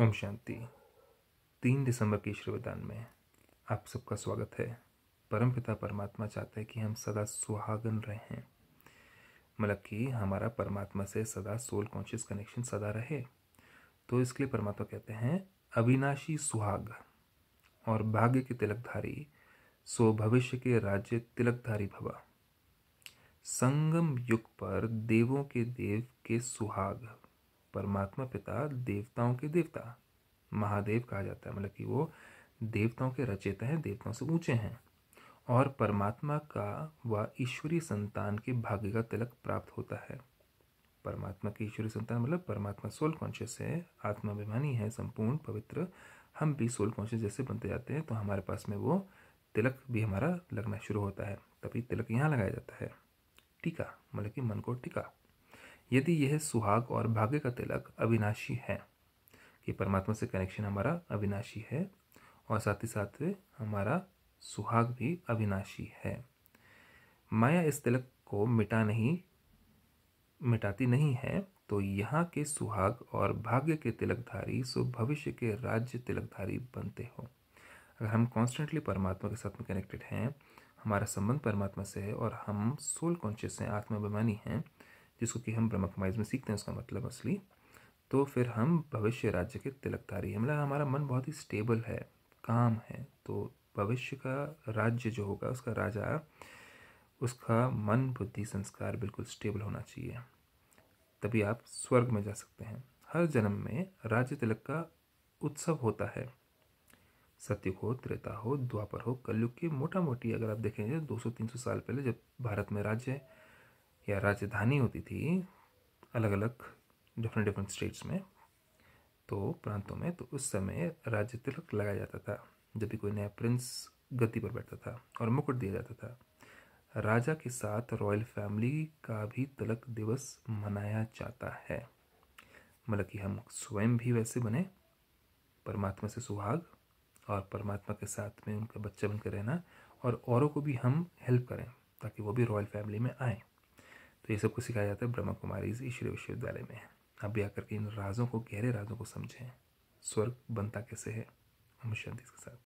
ओम शांति तीन दिसंबर के ईश्वरदान में आप सबका स्वागत है परमपिता परमात्मा चाहते हैं कि हम सदा सुहागन रहें मतलब कि हमारा परमात्मा से सदा सोल कॉन्शियस कनेक्शन सदा रहे तो इसके लिए परमात्मा कहते हैं अविनाशी सुहाग और भाग्य के तिलकधारी सो भविष्य के राज्य तिलकधारी भवा संगम युग पर देवों के देव के सुहाग परमात्मा पिता देवताओं के देवता महादेव कहा जाता है मतलब कि वो देवताओं के रचेता हैं देवताओं से ऊंचे हैं और परमात्मा का व ईश्वरीय संतान के भाग्य का तिलक प्राप्त होता है परमात्मा की ईश्वरीय संतान मतलब परमात्मा सोल कॉन्शियस है आत्माभिमानी है संपूर्ण पवित्र हम भी सोल कॉन्शियस जैसे बनते जाते हैं तो हमारे पास में वो तिलक भी हमारा लगना शुरू होता है तभी तिलक यहाँ लगाया जाता है टीका मतलब कि मन को टीका यदि यह सुहाग और भाग्य का तिलक अविनाशी है कि परमात्मा से कनेक्शन हमारा अविनाशी है और साथ ही साथ हमारा सुहाग भी अविनाशी है माया इस तिलक को मिटा नहीं मिटाती नहीं है तो यहाँ के सुहाग और भाग्य के तिलकधारी सो भविष्य के राज्य तिलकधारी बनते हो अगर हम कॉन्स्टेंटली परमात्मा के साथ में कनेक्टेड हैं हमारा संबंध परमात्मा से है और हम सोल कॉन्शियस हैं आत्माभिमानी हैं जिसको कि हम ब्रह्म कुमारी में सीखते हैं उसका मतलब असली तो फिर हम भविष्य राज्य के तिलकधारी है मतलब हमारा मन बहुत ही स्टेबल है काम है तो भविष्य का राज्य जो होगा उसका राजा उसका मन बुद्धि संस्कार बिल्कुल स्टेबल होना चाहिए तभी आप स्वर्ग में जा सकते हैं हर जन्म में राज्य तिलक का उत्सव होता है सत्युग हो त्रेता हो द्वापर हो कलयुग के मोटा मोटी अगर आप देखेंगे तीन सौ साल पहले जब भारत में राज्य या राजधानी होती थी अलग अलग डिफरेंट डिफरेंट स्टेट्स में तो प्रांतों में तो उस समय राज्य तिलक लगाया जाता था जब भी कोई नया प्रिंस गद्दी पर बैठता था और मुकुट दिया जाता था राजा के साथ रॉयल फैमिली का भी तिलक दिवस मनाया जाता है मतलब कि हम स्वयं भी वैसे बने परमात्मा से सुहाग और परमात्मा के साथ में उनका बच्चा बनकर रहना और औरों को भी हम हेल्प करें ताकि वो भी रॉयल फैमिली में आएँ तो ये सब कुछ सिखाया जाता है ब्रह्मा कुमारी ईश्वरी विश्वविद्यालय में आप भी आकर के इन राजों को गहरे राजों को समझें स्वर्ग बनता कैसे है हम शांति के साथ